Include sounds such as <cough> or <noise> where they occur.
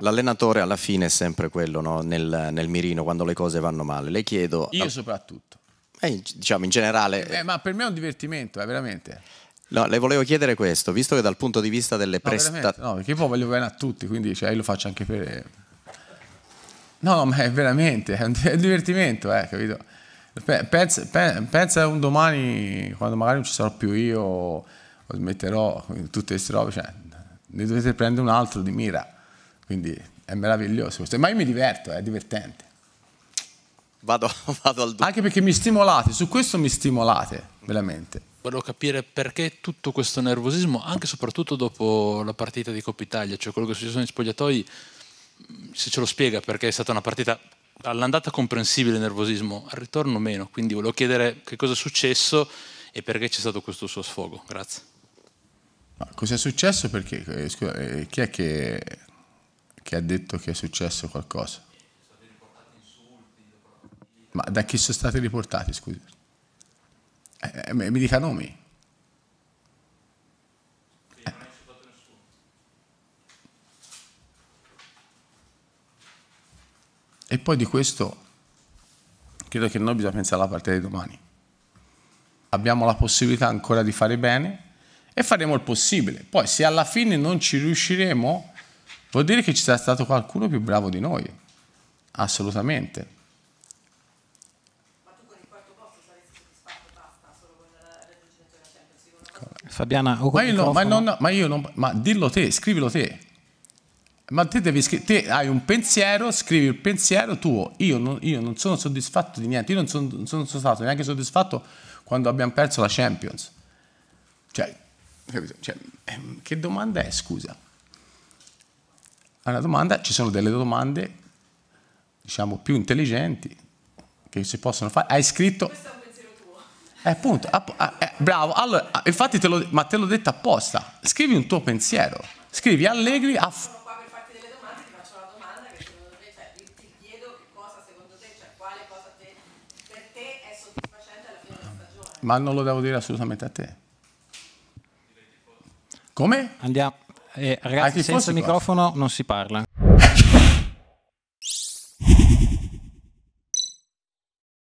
L'allenatore alla fine è sempre quello no? nel, nel, mirino quando le cose vanno male. Le chiedo... Io soprattutto. Eh, diciamo in generale... Eh, ma per me è un divertimento, eh, veramente. No, le volevo chiedere questo, visto che dal punto di vista delle prestazioni... No, no, perché poi voglio bene a tutti, quindi cioè, io lo faccio anche per... No, ma è veramente, è un divertimento, eh, capito? Pensa, pensa a un domani, quando magari non ci sarò più io, o smetterò tutte queste robe, cioè, ne dovete prendere un altro di mira. Quindi è meraviglioso questo. Ma io mi diverto, è divertente. Vado, <laughs> vado al dubbio. Anche perché mi stimolate, su questo mi stimolate, veramente. Volevo capire perché tutto questo nervosismo, anche e soprattutto dopo la partita di Coppa Italia, cioè quello che è successo negli spogliatoi, se ce lo spiega perché è stata una partita all'andata comprensibile il nervosismo, al ritorno meno, quindi volevo chiedere che cosa è successo e perché c'è stato questo suo sfogo. Grazie. Cosa è successo? Perché eh, scusa, eh, chi è che che ha detto che è successo qualcosa. Ma da chi sono stati riportati, scusa? Eh, eh, mi dica nomi. Eh. E poi di questo credo che noi bisogna pensare alla parte di domani. Abbiamo la possibilità ancora di fare bene e faremo il possibile. Poi se alla fine non ci riusciremo Vuol dire che ci sarà stato qualcuno più bravo di noi, assolutamente. Ma tu con il quarto saresti soddisfatto, basta, solo con il raggiungimento della Champions Fabiana, ma io, no, ma, non, ma io non, ma dillo te, scrivilo te. Ma te, devi, scrivere... te hai un pensiero, scrivi il pensiero tuo. Io non, io non sono soddisfatto di niente, io non sono, non sono stato neanche soddisfatto quando abbiamo perso la Champions. Cioè, cioè, ehm, che domanda è, scusa? una domanda ci sono delle domande, diciamo, più intelligenti che si possono fare. Hai scritto... Questo è un pensiero tuo. Eh, appunto, app- ah, eh, bravo. Allora, ah, infatti, te lo, ma te l'ho detto apposta. Scrivi un tuo pensiero. Scrivi Allegri a... ma non lo devo dire assolutamente a te. Come? Andiamo. Eh, ragazzi, senza microfono parla. non si parla.